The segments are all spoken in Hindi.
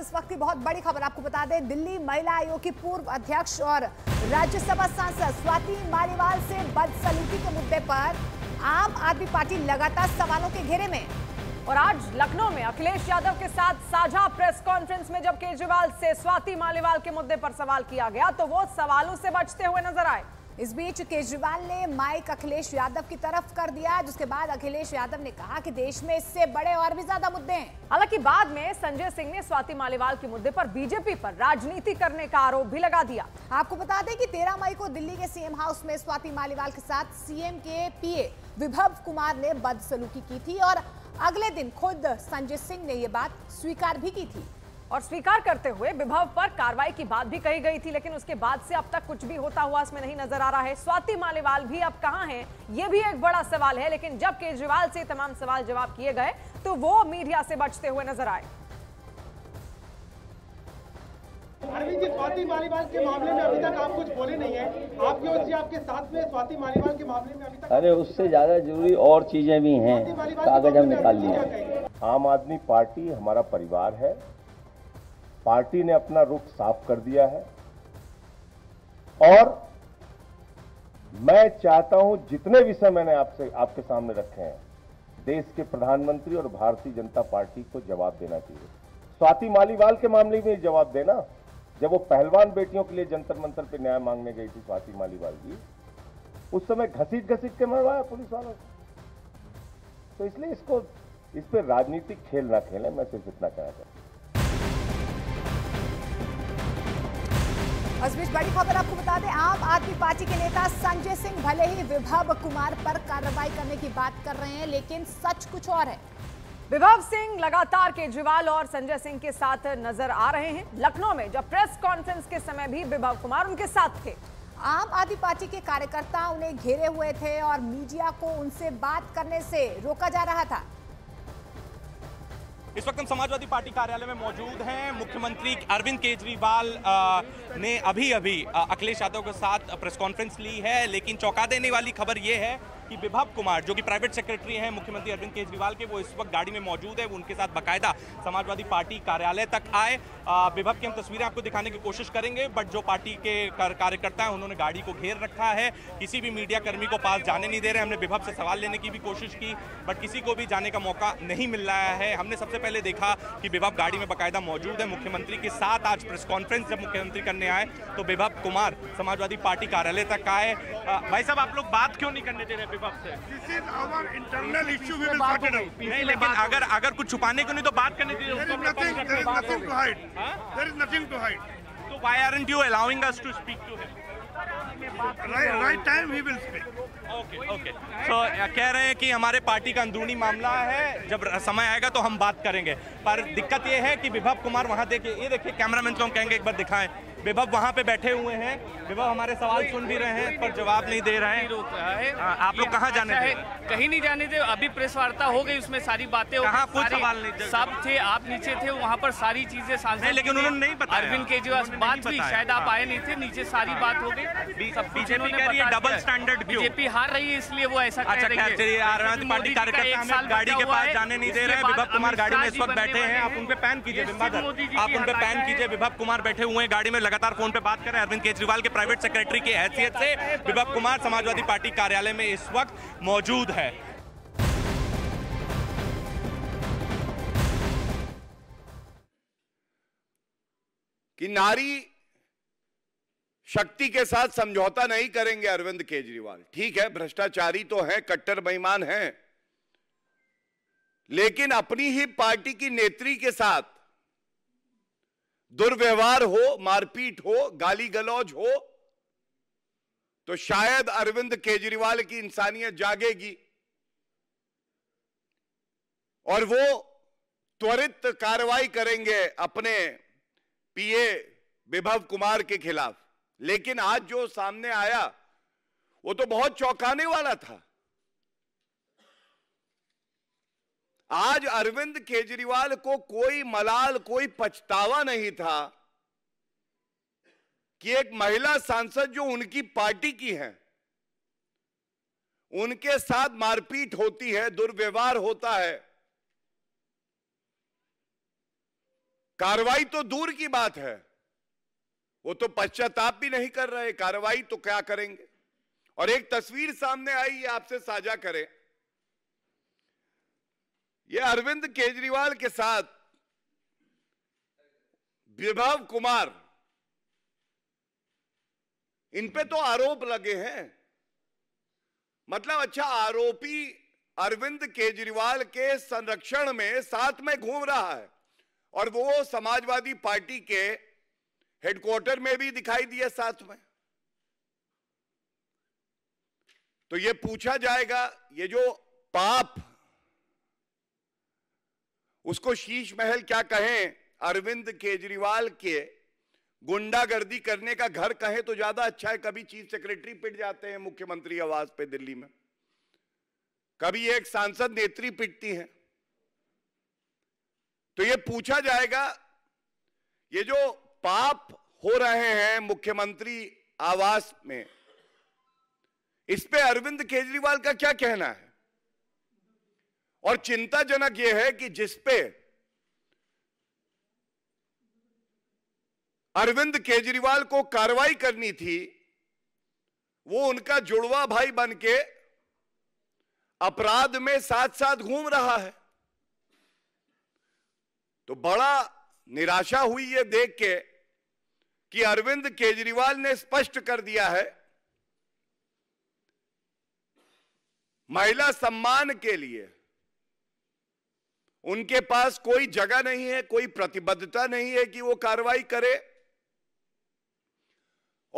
इस वक्त की बहुत बड़ी खबर आपको बता दें दिल्ली महिला आयोग की पूर्व अध्यक्ष और राज्यसभा सांसद स्वाति मालीवाल से बदसलूकी के मुद्दे पर आम आदमी पार्टी लगातार सवालों के घेरे में और आज लखनऊ में अखिलेश यादव के साथ साझा प्रेस कॉन्फ्रेंस में जब केजरीवाल से स्वाति मालीवाल के मुद्दे पर सवाल किया गया तो वो सवालों से बचते हुए नजर आए इस बीच केजरीवाल ने माइक अखिलेश यादव की तरफ कर दिया जिसके बाद अखिलेश यादव ने कहा कि देश में इससे बड़े और भी ज्यादा मुद्दे हैं हालांकि बाद में संजय सिंह ने स्वाति मालीवाल के मुद्दे पर बीजेपी पर राजनीति करने का आरोप भी लगा दिया आपको बता दें कि तेरह मई को दिल्ली के सीएम हाउस में स्वाति मालीवाल के साथ सीएम के पी विभव कुमार ने बदसलूकी की थी और अगले दिन खुद संजय सिंह ने ये बात स्वीकार भी की थी और स्वीकार करते हुए विभव पर कार्रवाई की बात भी कही गई थी लेकिन उसके बाद से अब तक कुछ भी होता हुआ इसमें नहीं नजर आ रहा है स्वाति मालेवाल भी अब कहाँ हैं यह भी एक बड़ा सवाल है लेकिन जब केजरीवाल से तमाम सवाल जवाब किए गए तो वो मीडिया से बचते हुए नजर आए अरविंद जी स्वाति मालीवाल के मामले में अभी तक आप कुछ बोले नहीं है आपके और जी आपके साथ में स्वाति मालीवाल के मामले में अभी तक अरे उससे ज्यादा जरूरी और चीजें भी हैं कागज तो हम निकाल लिए आम आदमी पार्टी हमारा परिवार है पार्टी ने अपना रुख साफ कर दिया है और मैं चाहता हूं जितने विषय मैंने आपसे आपके सामने रखे हैं देश के प्रधानमंत्री और भारतीय जनता पार्टी को जवाब देना चाहिए स्वाति मालीवाल के मामले में जवाब देना जब वो पहलवान बेटियों के लिए जंतर मंतर पे न्याय मांगने गई थी स्वाति मालीवाल जी उस समय घसीट घसीट के मरवाया पुलिस वालों तो इसलिए इसको इस पर राजनीतिक खेल ना खेलें मैं सिर्फ इतना कहना चाहता हूं अजमेश बड़ी खबर आपको बता दें आम आदमी पार्टी के नेता संजय सिंह भले ही विभव कुमार पर कार्रवाई करने की बात कर रहे हैं लेकिन सच कुछ और है विभव सिंह लगातार केजरीवाल और संजय सिंह के साथ नजर आ रहे हैं लखनऊ में जब प्रेस कॉन्फ्रेंस के समय भी विभव कुमार उनके साथ थे आम आदमी पार्टी के कार्यकर्ता उन्हें घेरे हुए थे और मीडिया को उनसे बात करने से रोका जा रहा था इस वक्त हम समाजवादी पार्टी कार्यालय में मौजूद हैं मुख्यमंत्री अरविंद केजरीवाल ने अभी अभी अखिलेश यादव के साथ प्रेस कॉन्फ्रेंस ली है लेकिन चौंका देने वाली खबर ये है कि विभव कुमार जो कि प्राइवेट सेक्रेटरी हैं मुख्यमंत्री अरविंद केजरीवाल के वो इस वक्त गाड़ी में मौजूद है वो उनके साथ बाकायदा समाजवादी पार्टी कार्यालय तक आए विभव की हम तस्वीरें आपको दिखाने की कोशिश करेंगे बट जो पार्टी के कार्यकर्ता हैं उन्होंने गाड़ी को घेर रखा है किसी भी मीडिया कर्मी को पास जाने नहीं दे रहे हमने विभव से सवाल लेने की भी कोशिश की बट किसी को भी जाने का मौका नहीं मिल रहा है हमने सबसे पहले देखा कि विभव गाड़ी में बाकायदा मौजूद है मुख्यमंत्री के साथ आज प्रेस कॉन्फ्रेंस जब मुख्यमंत्री करने आए तो विभव कुमार समाजवादी पार्टी कार्यालय तक आए भाई साहब आप लोग बात क्यों नहीं करने दे रहे लेकिन अगर अगर कुछ छुपाने को नहीं तो बात करने दीजिए हाँ? तो राइट टाइम ही विल ओके ओके कह रहे हैं कि हमारे पार्टी का अंदरूनी मामला है जब समय आएगा तो हम बात करेंगे पर दिक्कत ये है कि विभव कुमार वहाँ देखे ये देखिए कैमरामैन तो हम कहेंगे एक बार दिखाएं विभव वहाँ पे बैठे हुए हैं विभव हमारे सवाल सुन भी रहे हैं पर जवाब नहीं दे रहे हैं हाँ, आप लोग कहाँ जाने अच्छा है कहीं नहीं जाने थे अभी प्रेस वार्ता हो गई उसमें सारी बातें कहाँ कोई सवाल नहीं सब थे आप नीचे थे वहाँ पर सारी चीजें सांसद लेकिन उन्होंने नहीं बताया अरविंद केजरीवाल बात हुई शायद आप हाँ। आए नहीं थे नीचे सारी बात हो गई बीजेपी डबल स्टैंडर्ड बीजेपी हार रही है इसलिए वो ऐसा अच्छा पार्टी कार्यकर्ता गाड़ी के पास जाने नहीं दे रहे विभव कुमार गाड़ी में इस वक्त बैठे हैं आप उनपे पैन कीजिए आप उनपे पैन कीजिए विभव कुमार बैठे हुए हैं गाड़ी में लगातार फोन पे बात कर रहे हैं अरविंद केजरीवाल के प्राइवेट सेक्रेटरी की हैसियत से विभव कुमार समाजवादी पार्टी कार्यालय में इस वक्त मौजूद है कि नारी शक्ति के साथ समझौता नहीं करेंगे अरविंद केजरीवाल ठीक है भ्रष्टाचारी तो है कट्टर बेईमान है लेकिन अपनी ही पार्टी की नेत्री के साथ दुर्व्यवहार हो मारपीट हो गाली गलौज हो तो शायद अरविंद केजरीवाल की इंसानियत जागेगी और वो त्वरित कार्रवाई करेंगे अपने पीए विभव कुमार के खिलाफ लेकिन आज जो सामने आया वो तो बहुत चौंकाने वाला था आज अरविंद केजरीवाल को कोई मलाल कोई पछतावा नहीं था कि एक महिला सांसद जो उनकी पार्टी की है उनके साथ मारपीट होती है दुर्व्यवहार होता है कार्रवाई तो दूर की बात है वो तो पश्चाताप भी नहीं कर रहे कार्रवाई तो क्या करेंगे और एक तस्वीर सामने आई आपसे साझा करें ये अरविंद केजरीवाल के साथ विभव कुमार इन पे तो आरोप लगे हैं मतलब अच्छा आरोपी अरविंद केजरीवाल के संरक्षण में साथ में घूम रहा है और वो समाजवादी पार्टी के हेडक्वार्टर में भी दिखाई दिया साथ में तो ये पूछा जाएगा ये जो पाप उसको शीश महल क्या कहें अरविंद केजरीवाल के गुंडागर्दी करने का घर कहें तो ज्यादा अच्छा है कभी चीफ सेक्रेटरी पिट जाते हैं मुख्यमंत्री आवास पे दिल्ली में कभी एक सांसद नेत्री पिटती हैं तो ये पूछा जाएगा ये जो पाप हो रहे हैं मुख्यमंत्री आवास में इस पे अरविंद केजरीवाल का क्या कहना है और चिंताजनक यह है कि जिसपे अरविंद केजरीवाल को कार्रवाई करनी थी वो उनका जुड़वा भाई बन के अपराध में साथ साथ घूम रहा है तो बड़ा निराशा हुई यह देख के कि अरविंद केजरीवाल ने स्पष्ट कर दिया है महिला सम्मान के लिए उनके पास कोई जगह नहीं है कोई प्रतिबद्धता नहीं है कि वो कार्रवाई करे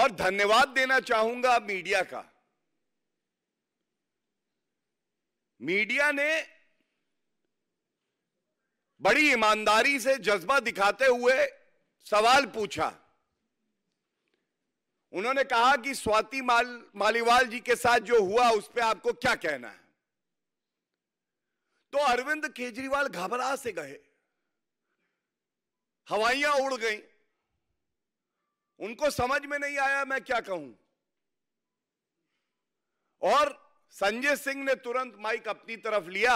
और धन्यवाद देना चाहूंगा मीडिया का मीडिया ने बड़ी ईमानदारी से जज्बा दिखाते हुए सवाल पूछा उन्होंने कहा कि स्वाति माल मालीवाल जी के साथ जो हुआ उस पर आपको क्या कहना है तो अरविंद केजरीवाल घबरा से गए हवाइयां उड़ गई उनको समझ में नहीं आया मैं क्या कहूं और संजय सिंह ने तुरंत माइक अपनी तरफ लिया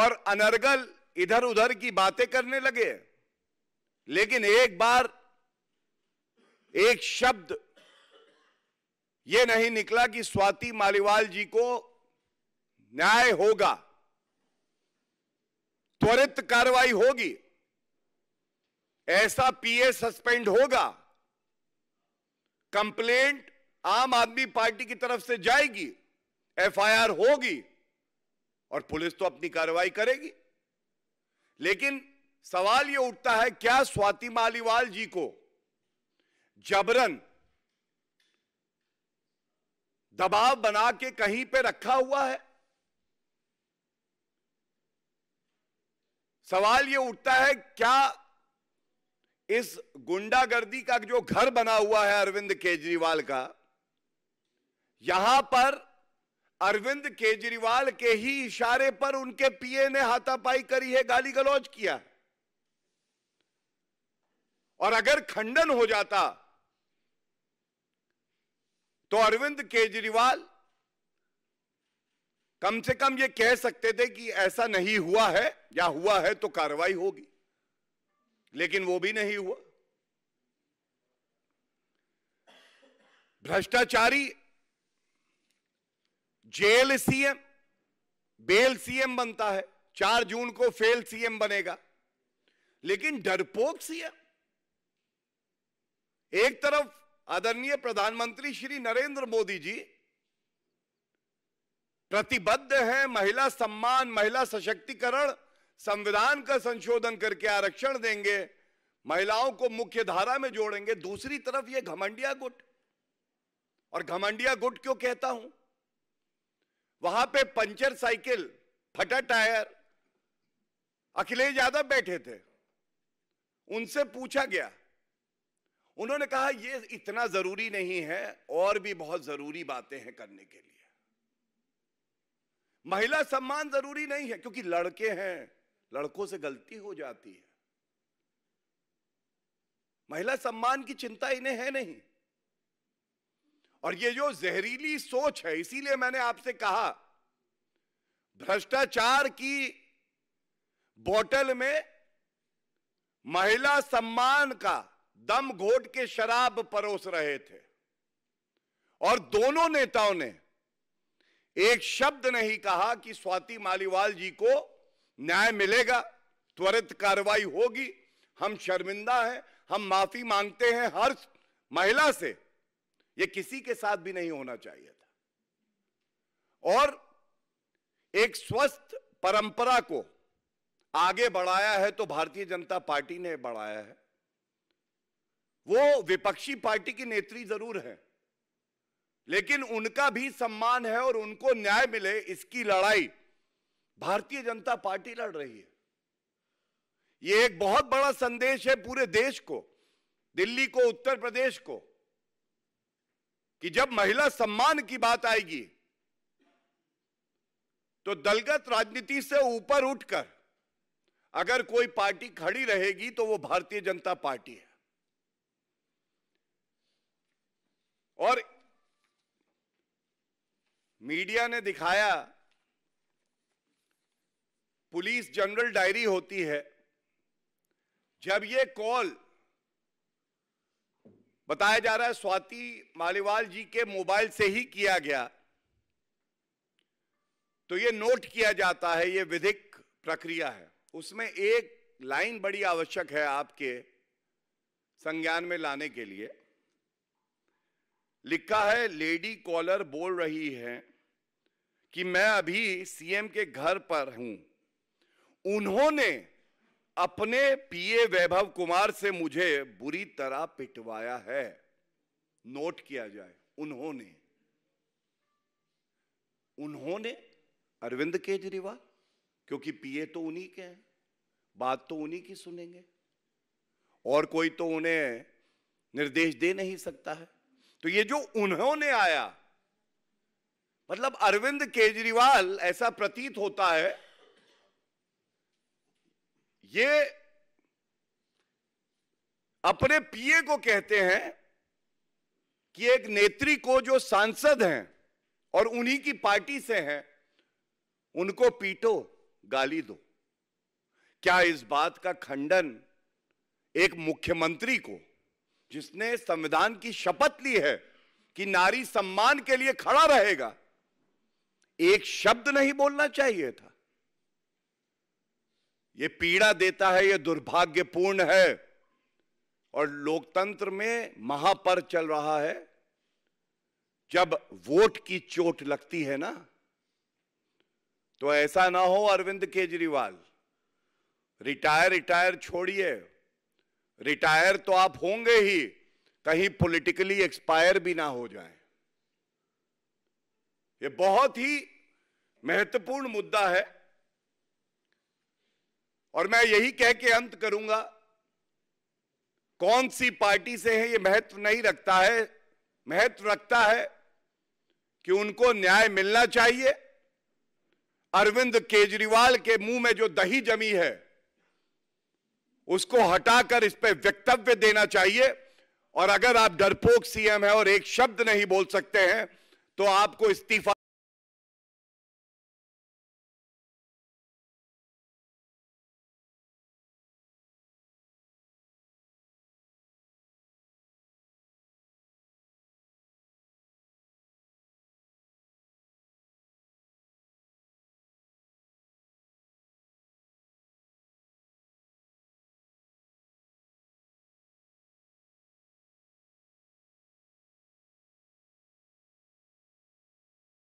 और अनर्गल इधर उधर की बातें करने लगे लेकिन एक बार एक शब्द यह नहीं निकला कि स्वाति मालीवाल जी को न्याय होगा त्वरित कार्रवाई होगी ऐसा पीए सस्पेंड होगा कंप्लेंट आम आदमी पार्टी की तरफ से जाएगी एफआईआर होगी और पुलिस तो अपनी कार्रवाई करेगी लेकिन सवाल यह उठता है क्या स्वाति मालीवाल जी को जबरन दबाव बना के कहीं पे रखा हुआ है सवाल ये उठता है क्या इस गुंडागर्दी का जो घर बना हुआ है अरविंद केजरीवाल का यहां पर अरविंद केजरीवाल के ही इशारे पर उनके पीए ने हाथापाई करी है गाली गलौज किया और अगर खंडन हो जाता तो अरविंद केजरीवाल कम से कम ये कह सकते थे कि ऐसा नहीं हुआ है या हुआ है तो कार्रवाई होगी लेकिन वो भी नहीं हुआ भ्रष्टाचारी जेल सीएम बेल सीएम बनता है चार जून को फेल सीएम बनेगा लेकिन डरपोक सीएम एक तरफ आदरणीय प्रधानमंत्री श्री नरेंद्र मोदी जी प्रतिबद्ध है महिला सम्मान महिला सशक्तिकरण संविधान का संशोधन करके आरक्षण देंगे महिलाओं को मुख्य धारा में जोड़ेंगे दूसरी तरफ ये घमंडिया गुट और घमंडिया गुट क्यों कहता हूं वहां पे पंचर साइकिल फटा टायर अखिलेश यादव बैठे थे उनसे पूछा गया उन्होंने कहा यह इतना जरूरी नहीं है और भी बहुत जरूरी बातें हैं करने के लिए महिला सम्मान जरूरी नहीं है क्योंकि लड़के हैं लड़कों से गलती हो जाती है महिला सम्मान की चिंता इन्हें है नहीं और ये जो जहरीली सोच है इसीलिए मैंने आपसे कहा भ्रष्टाचार की बोतल में महिला सम्मान का दम घोट के शराब परोस रहे थे और दोनों नेताओं ने एक शब्द नहीं कहा कि स्वाति मालीवाल जी को न्याय मिलेगा त्वरित कार्रवाई होगी हम शर्मिंदा हैं हम माफी मांगते हैं हर महिला से यह किसी के साथ भी नहीं होना चाहिए था और एक स्वस्थ परंपरा को आगे बढ़ाया है तो भारतीय जनता पार्टी ने बढ़ाया है वो विपक्षी पार्टी की नेत्री जरूर है लेकिन उनका भी सम्मान है और उनको न्याय मिले इसकी लड़ाई भारतीय जनता पार्टी लड़ रही है यह एक बहुत बड़ा संदेश है पूरे देश को दिल्ली को उत्तर प्रदेश को कि जब महिला सम्मान की बात आएगी तो दलगत राजनीति से ऊपर उठकर अगर कोई पार्टी खड़ी रहेगी तो वो भारतीय जनता पार्टी है मीडिया ने दिखाया पुलिस जनरल डायरी होती है जब ये कॉल बताया जा रहा है स्वाति मालीवाल जी के मोबाइल से ही किया गया तो ये नोट किया जाता है ये विधिक प्रक्रिया है उसमें एक लाइन बड़ी आवश्यक है आपके संज्ञान में लाने के लिए लिखा है लेडी कॉलर बोल रही है कि मैं अभी सीएम के घर पर हूं उन्होंने अपने पीए वैभव कुमार से मुझे बुरी तरह पिटवाया है नोट किया जाए उन्होंने उन्होंने अरविंद केजरीवाल क्योंकि पीए तो उन्हीं के हैं बात तो उन्हीं की सुनेंगे और कोई तो उन्हें निर्देश दे नहीं सकता है तो ये जो उन्होंने आया मतलब अरविंद केजरीवाल ऐसा प्रतीत होता है ये अपने पीए को कहते हैं कि एक नेत्री को जो सांसद हैं और उन्हीं की पार्टी से हैं उनको पीटो गाली दो क्या इस बात का खंडन एक मुख्यमंत्री को जिसने संविधान की शपथ ली है कि नारी सम्मान के लिए खड़ा रहेगा एक शब्द नहीं बोलना चाहिए था यह पीड़ा देता है यह दुर्भाग्यपूर्ण है और लोकतंत्र में महापर चल रहा है जब वोट की चोट लगती है ना तो ऐसा ना हो अरविंद केजरीवाल रिटायर रिटायर छोड़िए रिटायर तो आप होंगे ही कहीं पॉलिटिकली एक्सपायर भी ना हो जाए ये बहुत ही महत्वपूर्ण मुद्दा है और मैं यही कह के अंत करूंगा कौन सी पार्टी से है ये महत्व नहीं रखता है महत्व रखता है कि उनको न्याय मिलना चाहिए अरविंद केजरीवाल के मुंह में जो दही जमी है उसको हटाकर इस पर वक्तव्य देना चाहिए और अगर आप डरपोक सीएम है और एक शब्द नहीं बोल सकते हैं तो आपको इस्तीफा